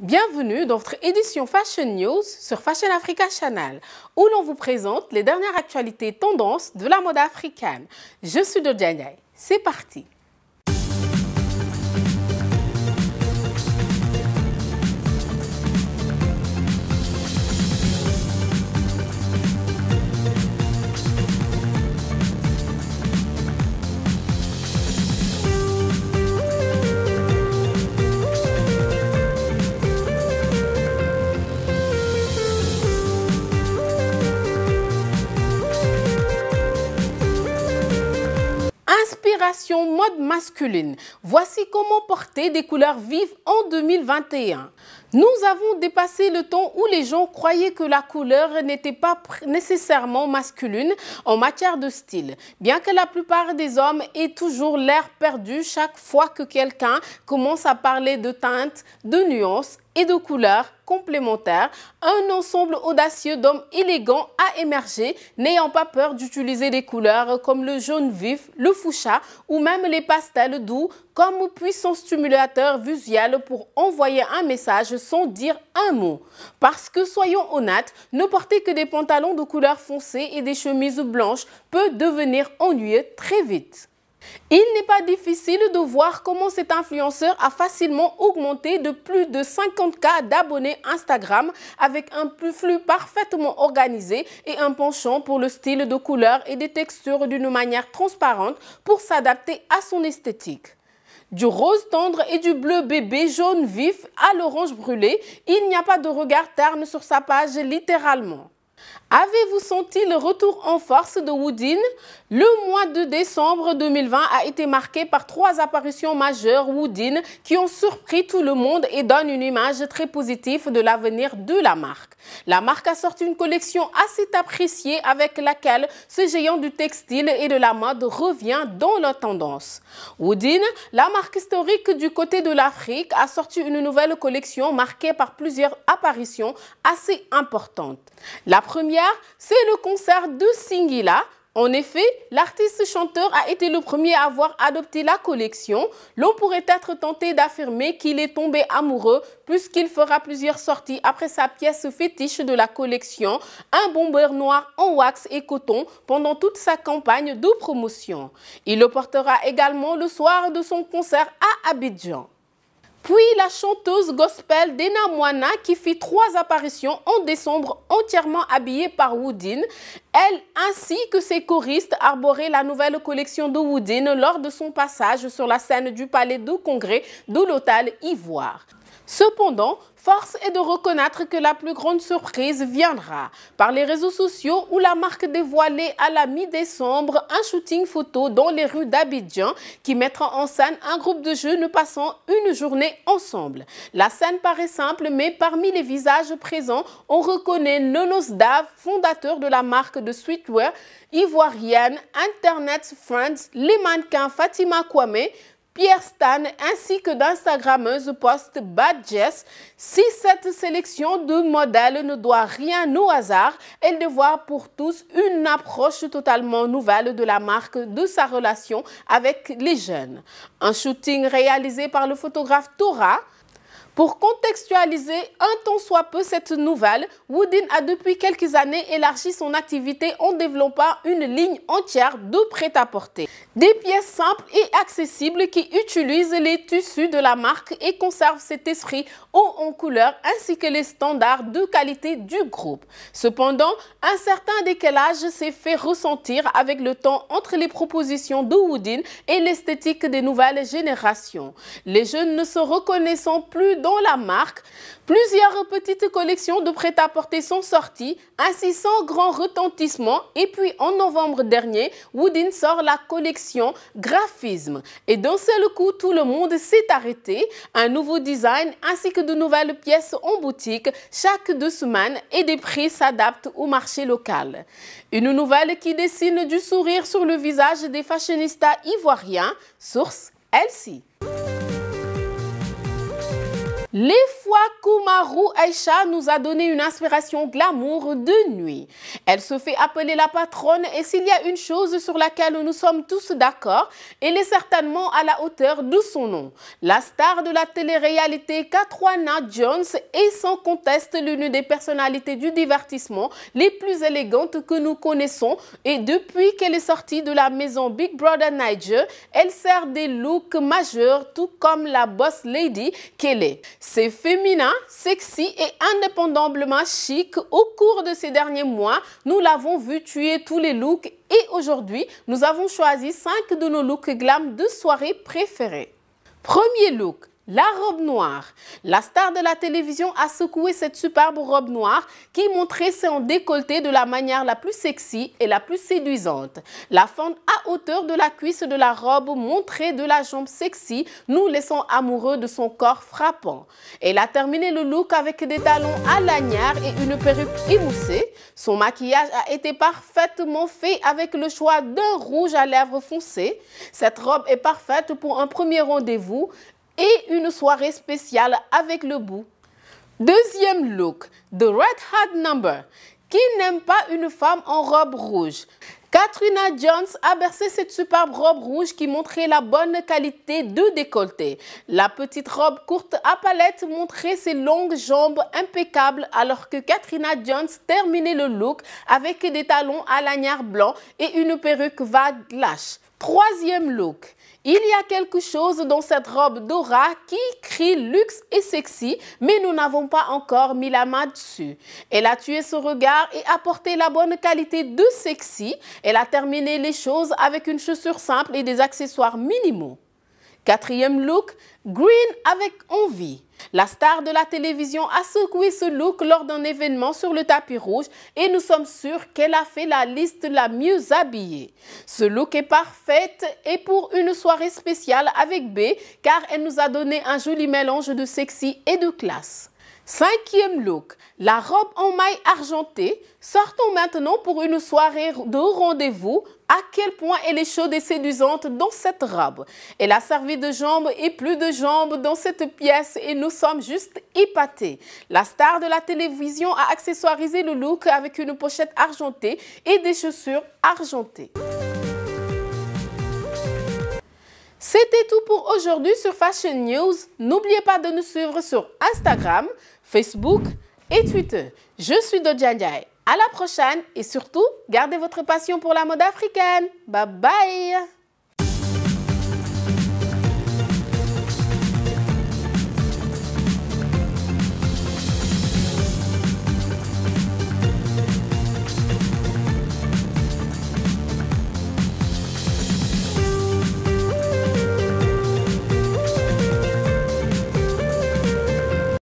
Bienvenue dans votre édition Fashion News sur Fashion Africa Channel, où l'on vous présente les dernières actualités tendances de la mode africaine. Je suis Dodianyaï. C'est parti mode masculine. Voici comment porter des couleurs vives en 2021. Nous avons dépassé le temps où les gens croyaient que la couleur n'était pas nécessairement masculine en matière de style. Bien que la plupart des hommes aient toujours l'air perdu chaque fois que quelqu'un commence à parler de teintes, de nuances et de couleurs complémentaires, un ensemble audacieux d'hommes élégants a émergé, n'ayant pas peur d'utiliser des couleurs comme le jaune vif, le fuchsia ou même les pastels doux comme puissant stimulateur visuel pour envoyer un message sans dire un mot. Parce que soyons honnêtes, ne porter que des pantalons de couleur foncée et des chemises blanches peut devenir ennuyeux très vite. Il n'est pas difficile de voir comment cet influenceur a facilement augmenté de plus de 50K d'abonnés Instagram avec un flux parfaitement organisé et un penchant pour le style de couleur et des textures d'une manière transparente pour s'adapter à son esthétique. Du rose tendre et du bleu bébé jaune vif à l'orange brûlé, il n'y a pas de regard terne sur sa page littéralement. Avez-vous senti le retour en force de Woodin Le mois de décembre 2020 a été marqué par trois apparitions majeures Woodin qui ont surpris tout le monde et donnent une image très positive de l'avenir de la marque. La marque a sorti une collection assez appréciée avec laquelle ce géant du textile et de la mode revient dans la tendance. Woodin, la marque historique du côté de l'Afrique, a sorti une nouvelle collection marquée par plusieurs apparitions assez importantes. La première, c'est le concert de Singila, en effet, l'artiste chanteur a été le premier à avoir adopté la collection. L'on pourrait être tenté d'affirmer qu'il est tombé amoureux puisqu'il fera plusieurs sorties après sa pièce fétiche de la collection, un bomber noir en wax et coton pendant toute sa campagne de promotion. Il le portera également le soir de son concert à Abidjan. Puis la chanteuse gospel Dena Moana qui fit trois apparitions en décembre entièrement habillée par Woodin. Elle ainsi que ses choristes arboraient la nouvelle collection de Woodin lors de son passage sur la scène du palais du congrès de l'hôtel Ivoire. Cependant, force est de reconnaître que la plus grande surprise viendra par les réseaux sociaux où la marque dévoilait à la mi-décembre un shooting photo dans les rues d'Abidjan qui mettra en scène un groupe de jeunes passant une journée ensemble. La scène paraît simple, mais parmi les visages présents, on reconnaît Nonos Dav, fondateur de la marque de streetwear ivoirienne Internet Friends, les mannequins Fatima Kwame, Pierre Stan ainsi que d'Instagrammeuse post Badges. Si cette sélection de modèles ne doit rien au hasard, elle doit pour tous une approche totalement nouvelle de la marque, de sa relation avec les jeunes. Un shooting réalisé par le photographe Torah pour contextualiser un ton soit peu cette nouvelle, Woodin a depuis quelques années élargi son activité en développant une ligne entière de prêt-à-porter. Des pièces simples et accessibles qui utilisent les tissus de la marque et conservent cet esprit haut en couleur ainsi que les standards de qualité du groupe. Cependant, un certain décalage s'est fait ressentir avec le temps entre les propositions de Woodin et l'esthétique des nouvelles générations. Les jeunes ne se reconnaissant plus dans la marque. Plusieurs petites collections de prêt-à-porter sont sorties, ainsi sans grand retentissement. Et puis en novembre dernier, Woodin sort la collection Graphisme. Et d'un seul coup, tout le monde s'est arrêté. Un nouveau design ainsi que de nouvelles pièces en boutique chaque deux semaines et des prix s'adaptent au marché local. Une nouvelle qui dessine du sourire sur le visage des fashionistas ivoiriens, source Elsie. Les fois Kumaru Aisha nous a donné une inspiration glamour de nuit. Elle se fait appeler la patronne et s'il y a une chose sur laquelle nous sommes tous d'accord, elle est certainement à la hauteur de son nom. La star de la télé-réalité Katrwana Jones est sans conteste l'une des personnalités du divertissement les plus élégantes que nous connaissons et depuis qu'elle est sortie de la maison Big Brother Niger, elle sert des looks majeurs tout comme la boss lady qu'elle est. C'est féminin, sexy et indépendamment chic. Au cours de ces derniers mois, nous l'avons vu tuer tous les looks et aujourd'hui, nous avons choisi 5 de nos looks glam de soirée préférés. Premier look, la robe noire. La star de la télévision a secoué cette superbe robe noire qui montrait son décolleté de la manière la plus sexy et la plus séduisante. La fente à hauteur de la cuisse de la robe montrait de la jambe sexy, nous laissant amoureux de son corps frappant. Elle a terminé le look avec des talons à lanière et une perruque émoussée. Son maquillage a été parfaitement fait avec le choix d'un rouge à lèvres foncées. Cette robe est parfaite pour un premier rendez-vous et une soirée spéciale avec le bout. Deuxième look, The Red Hat Number. Qui n'aime pas une femme en robe rouge Katrina Jones a bercé cette superbe robe rouge qui montrait la bonne qualité de décolleté. La petite robe courte à palette montrait ses longues jambes impeccables alors que Katrina Jones terminait le look avec des talons à lanière blanc et une perruque vague lâche. Troisième look. Il y a quelque chose dans cette robe Dora qui crie luxe et sexy, mais nous n'avons pas encore mis la main dessus. Elle a tué son regard et apporté la bonne qualité de sexy. Elle a terminé les choses avec une chaussure simple et des accessoires minimaux. Quatrième look, green avec envie. La star de la télévision a secoué ce look lors d'un événement sur le tapis rouge et nous sommes sûrs qu'elle a fait la liste la mieux habillée. Ce look est parfait et pour une soirée spéciale avec B car elle nous a donné un joli mélange de sexy et de classe. Cinquième look, la robe en maille argentée. Sortons maintenant pour une soirée de rendez-vous à quel point elle est chaude et séduisante dans cette robe. Elle a servi de jambes et plus de jambes dans cette pièce et nous sommes juste épatés. La star de la télévision a accessoirisé le look avec une pochette argentée et des chaussures argentées. C'était tout pour aujourd'hui sur Fashion News. N'oubliez pas de nous suivre sur Instagram, Facebook et Twitter. Je suis Dodjanjai. À la prochaine et surtout, gardez votre passion pour la mode africaine. Bye bye